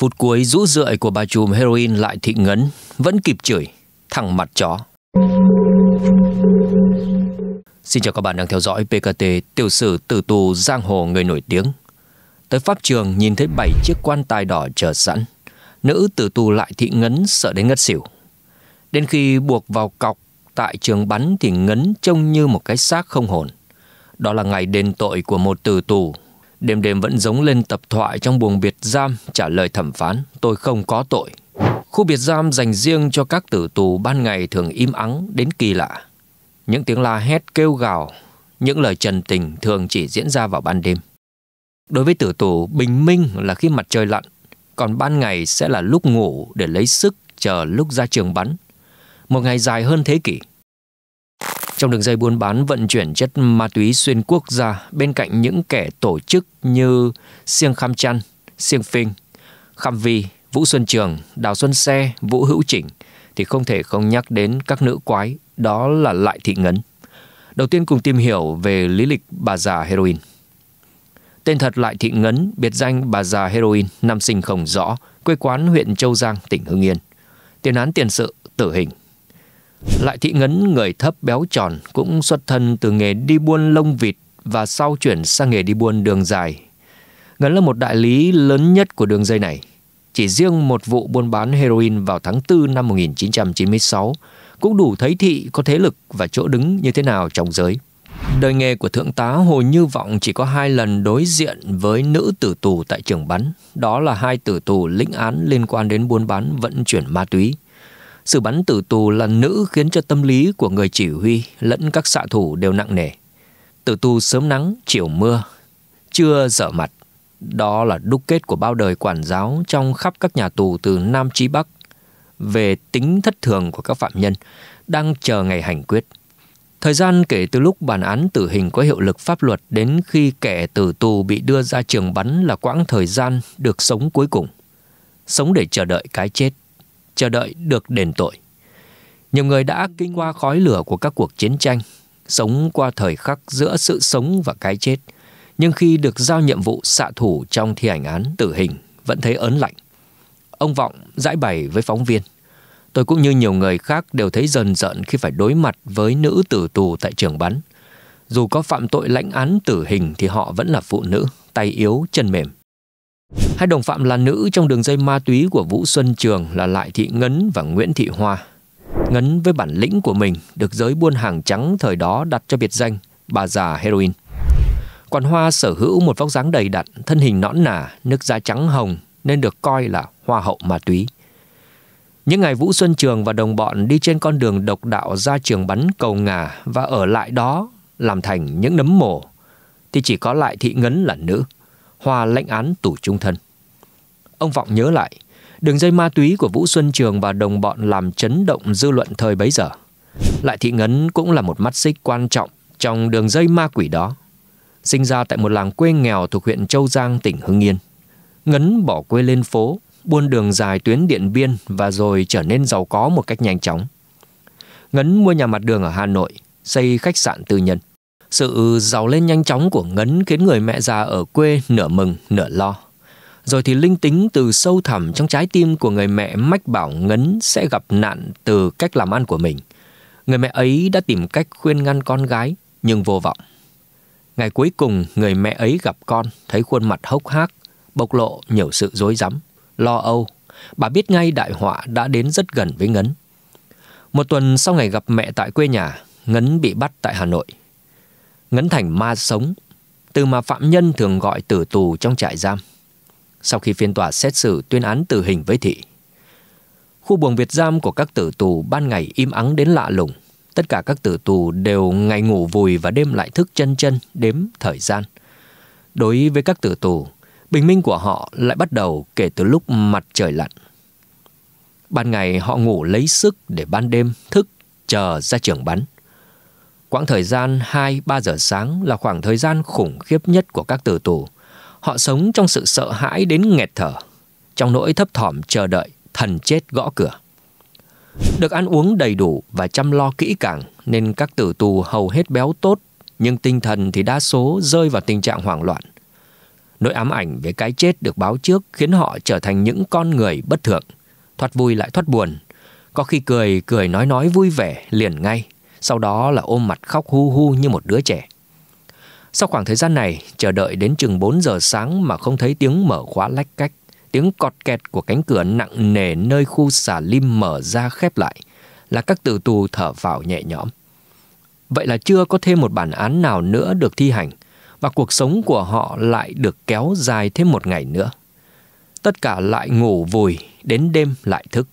Phút cuối rũ rượi của bà trùm heroin lại thị ngấn, vẫn kịp chửi, thẳng mặt chó. Xin chào các bạn đang theo dõi PKT tiểu sử tử tù giang hồ người nổi tiếng. Tới pháp trường nhìn thấy 7 chiếc quan tài đỏ chờ sẵn. Nữ tử tù lại thị ngấn sợ đến ngất xỉu. Đến khi buộc vào cọc tại trường bắn thì ngấn trông như một cái xác không hồn. Đó là ngày đền tội của một tử tù Đêm đêm vẫn giống lên tập thoại trong buồng biệt giam trả lời thẩm phán, tôi không có tội. Khu biệt giam dành riêng cho các tử tù ban ngày thường im ắng đến kỳ lạ. Những tiếng la hét kêu gào, những lời trần tình thường chỉ diễn ra vào ban đêm. Đối với tử tù, bình minh là khi mặt trời lặn, còn ban ngày sẽ là lúc ngủ để lấy sức chờ lúc ra trường bắn. Một ngày dài hơn thế kỷ, trong đường dây buôn bán vận chuyển chất ma túy xuyên quốc gia bên cạnh những kẻ tổ chức như Siêng Kham Chăn, Siêng Phinh, Kham Vi, Vũ Xuân Trường, Đào Xuân Xe, Vũ Hữu Chỉnh thì không thể không nhắc đến các nữ quái, đó là Lại Thị Ngấn. Đầu tiên cùng tìm hiểu về lý lịch bà già heroin. Tên thật Lại Thị Ngấn, biệt danh bà già heroin, năm sinh không rõ, quê quán huyện Châu Giang, tỉnh Hưng Yên. Tiền án tiền sự, tử hình. Lại Thị Ngấn người thấp béo tròn cũng xuất thân từ nghề đi buôn lông vịt và sau chuyển sang nghề đi buôn đường dài. Ngấn là một đại lý lớn nhất của đường dây này. Chỉ riêng một vụ buôn bán heroin vào tháng 4 năm 1996 cũng đủ thấy thị có thế lực và chỗ đứng như thế nào trong giới. Đời nghề của Thượng tá Hồ Như Vọng chỉ có hai lần đối diện với nữ tử tù tại trường bắn. Đó là hai tử tù lĩnh án liên quan đến buôn bán vận chuyển ma túy – sự bắn tử tù là nữ khiến cho tâm lý của người chỉ huy lẫn các xạ thủ đều nặng nề. Tử tù sớm nắng, chiều mưa, chưa dở mặt. Đó là đúc kết của bao đời quản giáo trong khắp các nhà tù từ Nam chí Bắc về tính thất thường của các phạm nhân đang chờ ngày hành quyết. Thời gian kể từ lúc bản án tử hình có hiệu lực pháp luật đến khi kẻ tử tù bị đưa ra trường bắn là quãng thời gian được sống cuối cùng. Sống để chờ đợi cái chết chờ đợi được đền tội. Nhiều người đã kinh qua khói lửa của các cuộc chiến tranh, sống qua thời khắc giữa sự sống và cái chết, nhưng khi được giao nhiệm vụ xạ thủ trong thi hành án tử hình vẫn thấy ớn lạnh. Ông Vọng giải bày với phóng viên. Tôi cũng như nhiều người khác đều thấy dần giận khi phải đối mặt với nữ tử tù tại trường bắn. Dù có phạm tội lãnh án tử hình thì họ vẫn là phụ nữ, tay yếu, chân mềm. Hai đồng phạm là nữ trong đường dây ma túy của Vũ Xuân Trường là Lại Thị Ngấn và Nguyễn Thị Hoa. Ngấn với bản lĩnh của mình được giới buôn hàng trắng thời đó đặt cho biệt danh bà già heroin. Còn Hoa sở hữu một vóc dáng đầy đặn, thân hình nõn nà, nước da trắng hồng nên được coi là hoa hậu ma túy. Những ngày Vũ Xuân Trường và đồng bọn đi trên con đường độc đạo ra trường bắn cầu ngà và ở lại đó làm thành những nấm mồ, thì chỉ có lại thị ngấn là nữ. Hòa lệnh án tù trung thân. Ông Vọng nhớ lại, đường dây ma túy của Vũ Xuân Trường và đồng bọn làm chấn động dư luận thời bấy giờ. Lại Thị Ngấn cũng là một mắt xích quan trọng trong đường dây ma quỷ đó. Sinh ra tại một làng quê nghèo thuộc huyện Châu Giang, tỉnh Hưng Yên. Ngấn bỏ quê lên phố, buôn đường dài tuyến Điện Biên và rồi trở nên giàu có một cách nhanh chóng. Ngấn mua nhà mặt đường ở Hà Nội, xây khách sạn tư nhân. Sự giàu lên nhanh chóng của Ngấn khiến người mẹ già ở quê nửa mừng, nửa lo. Rồi thì linh tính từ sâu thẳm trong trái tim của người mẹ mách bảo Ngấn sẽ gặp nạn từ cách làm ăn của mình. Người mẹ ấy đã tìm cách khuyên ngăn con gái, nhưng vô vọng. Ngày cuối cùng, người mẹ ấy gặp con, thấy khuôn mặt hốc hác, bộc lộ nhiều sự dối rắm lo âu. Bà biết ngay đại họa đã đến rất gần với Ngấn. Một tuần sau ngày gặp mẹ tại quê nhà, Ngấn bị bắt tại Hà Nội – ngấn thành ma sống, từ mà phạm nhân thường gọi tử tù trong trại giam. Sau khi phiên tòa xét xử tuyên án tử hình với thị, khu buồng Việt giam của các tử tù ban ngày im ắng đến lạ lùng. Tất cả các tử tù đều ngày ngủ vùi và đêm lại thức chân chân đếm thời gian. Đối với các tử tù, bình minh của họ lại bắt đầu kể từ lúc mặt trời lặn. Ban ngày họ ngủ lấy sức để ban đêm thức chờ ra trường bắn. Quãng thời gian 2-3 giờ sáng là khoảng thời gian khủng khiếp nhất của các tử tù. Họ sống trong sự sợ hãi đến nghẹt thở, trong nỗi thấp thỏm chờ đợi thần chết gõ cửa. Được ăn uống đầy đủ và chăm lo kỹ càng nên các tử tù hầu hết béo tốt, nhưng tinh thần thì đa số rơi vào tình trạng hoảng loạn. Nỗi ám ảnh về cái chết được báo trước khiến họ trở thành những con người bất thường, thoát vui lại thoát buồn, có khi cười cười nói nói vui vẻ liền ngay – sau đó là ôm mặt khóc hu hu như một đứa trẻ. Sau khoảng thời gian này, chờ đợi đến chừng 4 giờ sáng mà không thấy tiếng mở khóa lách cách, tiếng cọt kẹt của cánh cửa nặng nề nơi khu xà lim mở ra khép lại, là các tử tù thở vào nhẹ nhõm. Vậy là chưa có thêm một bản án nào nữa được thi hành, và cuộc sống của họ lại được kéo dài thêm một ngày nữa. Tất cả lại ngủ vùi, đến đêm lại thức,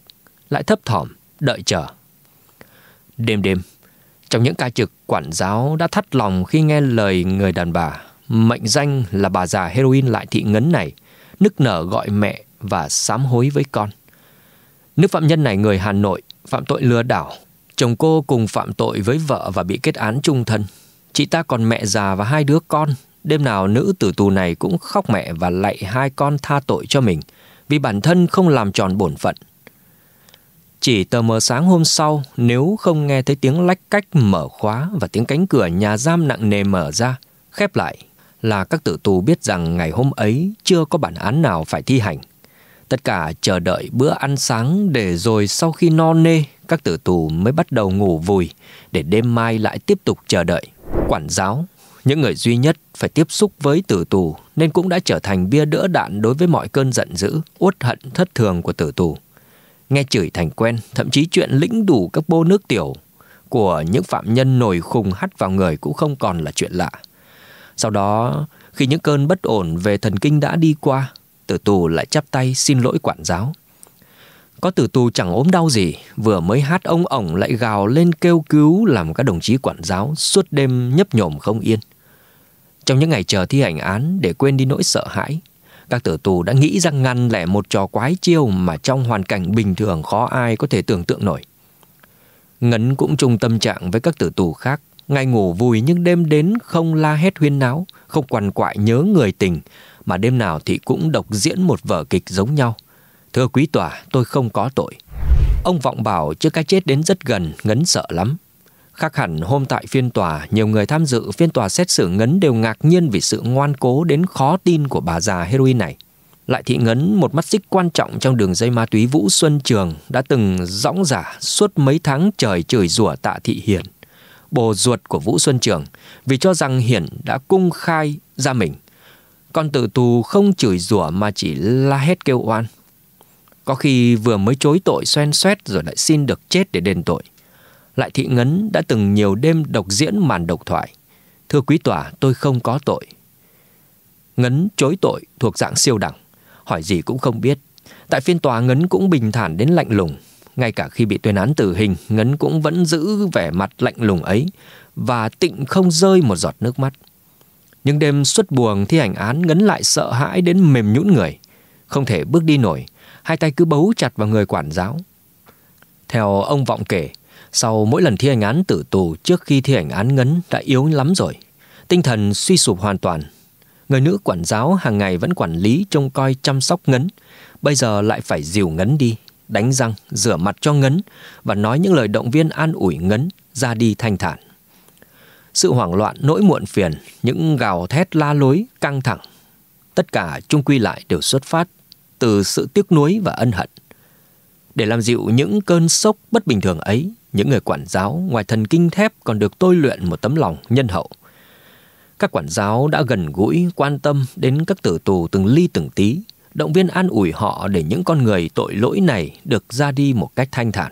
lại thấp thỏm, đợi chờ. Đêm đêm, trong những ca trực, quản giáo đã thắt lòng khi nghe lời người đàn bà, mệnh danh là bà già heroin lại thị ngấn này, nức nở gọi mẹ và sám hối với con. Nữ phạm nhân này người Hà Nội, phạm tội lừa đảo. Chồng cô cùng phạm tội với vợ và bị kết án trung thân. Chị ta còn mẹ già và hai đứa con. Đêm nào nữ tử tù này cũng khóc mẹ và lạy hai con tha tội cho mình vì bản thân không làm tròn bổn phận. Chỉ tờ mờ sáng hôm sau, nếu không nghe thấy tiếng lách cách mở khóa và tiếng cánh cửa nhà giam nặng nề mở ra, khép lại là các tử tù biết rằng ngày hôm ấy chưa có bản án nào phải thi hành. Tất cả chờ đợi bữa ăn sáng để rồi sau khi no nê, các tử tù mới bắt đầu ngủ vùi để đêm mai lại tiếp tục chờ đợi. Quản giáo, những người duy nhất phải tiếp xúc với tử tù nên cũng đã trở thành bia đỡ đạn đối với mọi cơn giận dữ, uất hận thất thường của tử tù. Nghe chửi thành quen, thậm chí chuyện lĩnh đủ các bô nước tiểu của những phạm nhân nổi khùng hắt vào người cũng không còn là chuyện lạ. Sau đó, khi những cơn bất ổn về thần kinh đã đi qua, tử tù lại chắp tay xin lỗi quản giáo. Có tử tù chẳng ốm đau gì, vừa mới hát ông ổng lại gào lên kêu cứu làm các đồng chí quản giáo suốt đêm nhấp nhổm không yên. Trong những ngày chờ thi hành án để quên đi nỗi sợ hãi, các tử tù đã nghĩ rằng ngăn lẻ một trò quái chiêu mà trong hoàn cảnh bình thường khó ai có thể tưởng tượng nổi. Ngấn cũng chung tâm trạng với các tử tù khác, ngay ngủ vùi những đêm đến không la hét huyên náo, không quằn quại nhớ người tình, mà đêm nào thì cũng độc diễn một vở kịch giống nhau. Thưa quý tòa, tôi không có tội. Ông Vọng bảo trước cái chết đến rất gần, Ngấn sợ lắm. Khác hẳn hôm tại phiên tòa, nhiều người tham dự phiên tòa xét xử Ngấn đều ngạc nhiên vì sự ngoan cố đến khó tin của bà già heroin này. Lại thị Ngấn, một mắt xích quan trọng trong đường dây ma túy Vũ Xuân Trường, đã từng dõng giả suốt mấy tháng trời chửi rủa tạ thị Hiền, bồ ruột của Vũ Xuân Trường, vì cho rằng Hiền đã cung khai ra mình. Còn tử tù không chửi rủa mà chỉ la hét kêu oan. Có khi vừa mới chối tội xoen xoét rồi lại xin được chết để đền tội – lại Thị Ngấn đã từng nhiều đêm độc diễn màn độc thoại. Thưa quý tòa, tôi không có tội. Ngấn chối tội thuộc dạng siêu đẳng, hỏi gì cũng không biết. Tại phiên tòa Ngấn cũng bình thản đến lạnh lùng. Ngay cả khi bị tuyên án tử hình, Ngấn cũng vẫn giữ vẻ mặt lạnh lùng ấy và tịnh không rơi một giọt nước mắt. Những đêm xuất buồng thi hành án Ngấn lại sợ hãi đến mềm nhũn người. Không thể bước đi nổi, hai tay cứ bấu chặt vào người quản giáo. Theo ông Vọng kể, sau mỗi lần thi hành án tử tù trước khi thi hành án ngấn đã yếu lắm rồi, tinh thần suy sụp hoàn toàn. Người nữ quản giáo hàng ngày vẫn quản lý trông coi chăm sóc ngấn, bây giờ lại phải dìu ngấn đi, đánh răng, rửa mặt cho ngấn và nói những lời động viên an ủi ngấn ra đi thanh thản. Sự hoảng loạn nỗi muộn phiền, những gào thét la lối, căng thẳng, tất cả chung quy lại đều xuất phát từ sự tiếc nuối và ân hận. Để làm dịu những cơn sốc bất bình thường ấy, những người quản giáo ngoài thần kinh thép còn được tôi luyện một tấm lòng nhân hậu. Các quản giáo đã gần gũi, quan tâm đến các tử tù từng ly từng tí, động viên an ủi họ để những con người tội lỗi này được ra đi một cách thanh thản.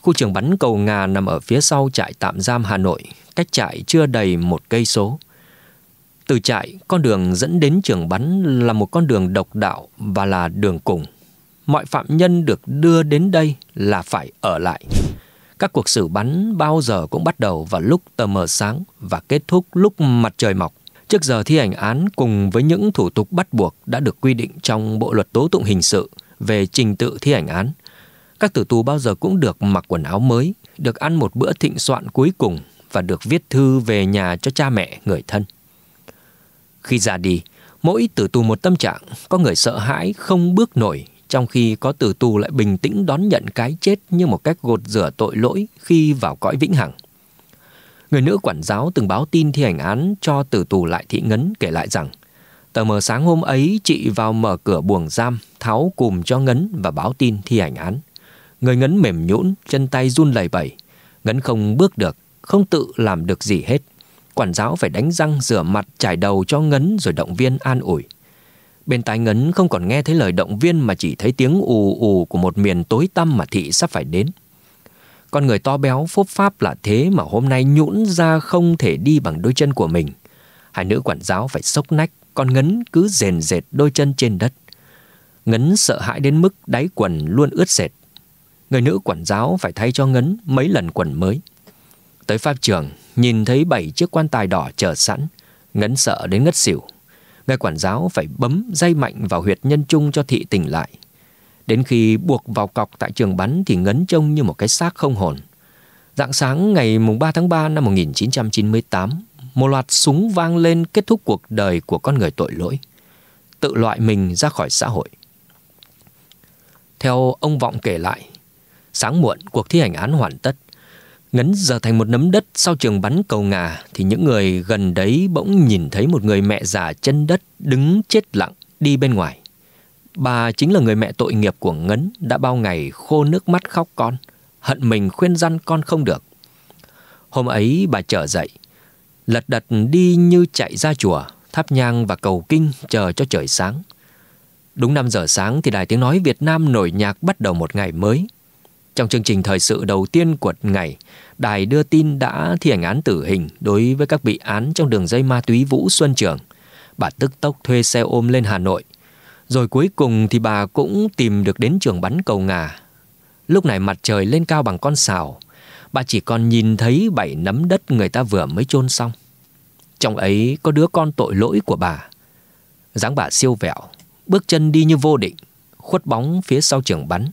Khu trường bắn cầu Nga nằm ở phía sau trại tạm giam Hà Nội, cách trại chưa đầy một cây số. Từ trại, con đường dẫn đến trường bắn là một con đường độc đạo và là đường cùng. Mọi phạm nhân được đưa đến đây là phải ở lại. Các cuộc xử bắn bao giờ cũng bắt đầu vào lúc tờ mờ sáng và kết thúc lúc mặt trời mọc. Trước giờ thi hành án cùng với những thủ tục bắt buộc đã được quy định trong Bộ luật tố tụng hình sự về trình tự thi hành án. Các tử tù bao giờ cũng được mặc quần áo mới, được ăn một bữa thịnh soạn cuối cùng và được viết thư về nhà cho cha mẹ, người thân. Khi ra đi, mỗi tử tù một tâm trạng, có người sợ hãi không bước nổi trong khi có tử tù lại bình tĩnh đón nhận cái chết như một cách gột rửa tội lỗi khi vào cõi vĩnh hằng. Người nữ quản giáo từng báo tin thi hành án cho tử tù lại thị ngấn kể lại rằng Tờ mờ sáng hôm ấy chị vào mở cửa buồng giam, tháo cùm cho ngấn và báo tin thi hành án. Người ngấn mềm nhũn, chân tay run lẩy bẩy. Ngấn không bước được, không tự làm được gì hết. Quản giáo phải đánh răng rửa mặt, chải đầu cho ngấn rồi động viên an ủi. Bên tai ngấn không còn nghe thấy lời động viên mà chỉ thấy tiếng ù ù của một miền tối tăm mà thị sắp phải đến. Con người to béo phốp pháp là thế mà hôm nay nhũn ra không thể đi bằng đôi chân của mình. Hai nữ quản giáo phải sốc nách, con ngấn cứ rền rệt đôi chân trên đất. Ngấn sợ hãi đến mức đáy quần luôn ướt sệt. Người nữ quản giáo phải thay cho ngấn mấy lần quần mới. Tới pháp trường, nhìn thấy bảy chiếc quan tài đỏ chờ sẵn, ngấn sợ đến ngất xỉu. Ngài quản giáo phải bấm dây mạnh vào huyệt nhân trung cho thị tỉnh lại. Đến khi buộc vào cọc tại trường bắn thì ngấn trông như một cái xác không hồn. Dạng sáng ngày 3 tháng 3 năm 1998, một loạt súng vang lên kết thúc cuộc đời của con người tội lỗi, tự loại mình ra khỏi xã hội. Theo ông Vọng kể lại, sáng muộn cuộc thi hành án hoàn tất, Ngấn giờ thành một nấm đất sau trường bắn cầu ngà thì những người gần đấy bỗng nhìn thấy một người mẹ già chân đất đứng chết lặng đi bên ngoài. Bà chính là người mẹ tội nghiệp của Ngấn đã bao ngày khô nước mắt khóc con, hận mình khuyên răn con không được. Hôm ấy bà trở dậy, lật đật đi như chạy ra chùa, thắp nhang và cầu kinh chờ cho trời sáng. Đúng năm giờ sáng thì Đài Tiếng Nói Việt Nam nổi nhạc bắt đầu một ngày mới – trong chương trình thời sự đầu tiên của ngày, đài đưa tin đã thi hành án tử hình đối với các bị án trong đường dây ma túy Vũ Xuân Trường. Bà tức tốc thuê xe ôm lên Hà Nội. Rồi cuối cùng thì bà cũng tìm được đến trường bắn cầu ngà. Lúc này mặt trời lên cao bằng con sào, bà chỉ còn nhìn thấy bảy nấm đất người ta vừa mới chôn xong. Trong ấy có đứa con tội lỗi của bà. dáng bà siêu vẹo, bước chân đi như vô định, khuất bóng phía sau trường bắn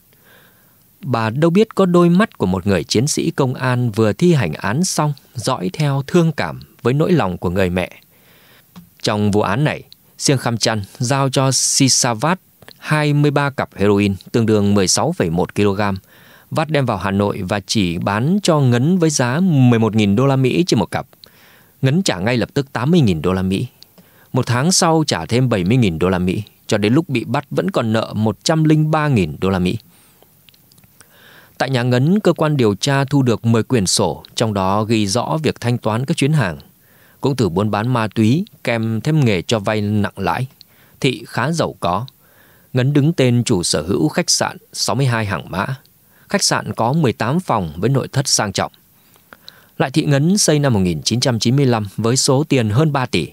bà đâu biết có đôi mắt của một người chiến sĩ công an vừa thi hành án xong dõi theo thương cảm với nỗi lòng của người mẹ. Trong vụ án này, Siêng Kham Chăn giao cho Sisavat 23 cặp heroin tương đương 16,1 kg. Vắt đem vào Hà Nội và chỉ bán cho Ngấn với giá 11.000 đô la Mỹ trên một cặp. Ngấn trả ngay lập tức 80.000 đô la Mỹ. Một tháng sau trả thêm 70.000 đô la Mỹ, cho đến lúc bị bắt vẫn còn nợ 103.000 đô la Mỹ. Tại nhà ngấn, cơ quan điều tra thu được 10 quyển sổ, trong đó ghi rõ việc thanh toán các chuyến hàng. Cũng từ buôn bán ma túy, kèm thêm nghề cho vay nặng lãi. Thị khá giàu có. Ngấn đứng tên chủ sở hữu khách sạn 62 hàng mã. Khách sạn có 18 phòng với nội thất sang trọng. Lại Thị Ngấn xây năm 1995 với số tiền hơn 3 tỷ.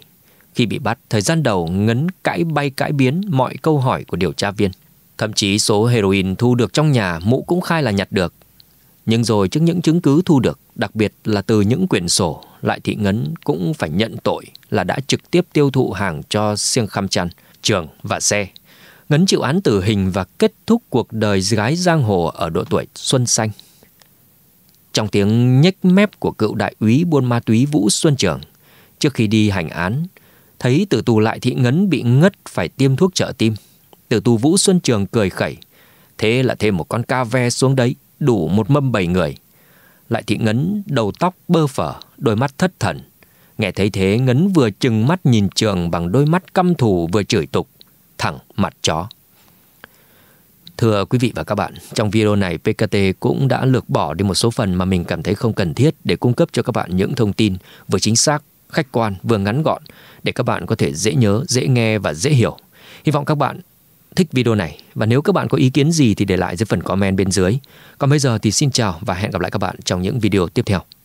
Khi bị bắt, thời gian đầu Ngấn cãi bay cãi biến mọi câu hỏi của điều tra viên. Thậm chí số heroin thu được trong nhà Mũ cũng khai là nhặt được. Nhưng rồi trước những chứng cứ thu được, đặc biệt là từ những quyển sổ, Lại Thị Ngấn cũng phải nhận tội là đã trực tiếp tiêu thụ hàng cho Siêng Khăm Chăn, Trường và Xe. Ngấn chịu án tử hình và kết thúc cuộc đời gái giang hồ ở độ tuổi xuân xanh. Trong tiếng nhếch mép của cựu đại úy buôn ma túy Vũ Xuân Trường, trước khi đi hành án, thấy tử tù lại thị ngấn bị ngất phải tiêm thuốc trợ tim. Tử tù Vũ Xuân Trường cười khẩy. Thế là thêm một con ca ve xuống đấy, đủ một mâm bảy người. Lại thị ngấn đầu tóc bơ phở, đôi mắt thất thần. Nghe thấy thế ngấn vừa chừng mắt nhìn trường bằng đôi mắt căm thù vừa chửi tục, thẳng mặt chó. Thưa quý vị và các bạn, trong video này PKT cũng đã lược bỏ đi một số phần mà mình cảm thấy không cần thiết để cung cấp cho các bạn những thông tin vừa chính xác, khách quan, vừa ngắn gọn để các bạn có thể dễ nhớ, dễ nghe và dễ hiểu. Hy vọng các bạn thích video này và nếu các bạn có ý kiến gì thì để lại dưới phần comment bên dưới. Còn bây giờ thì xin chào và hẹn gặp lại các bạn trong những video tiếp theo.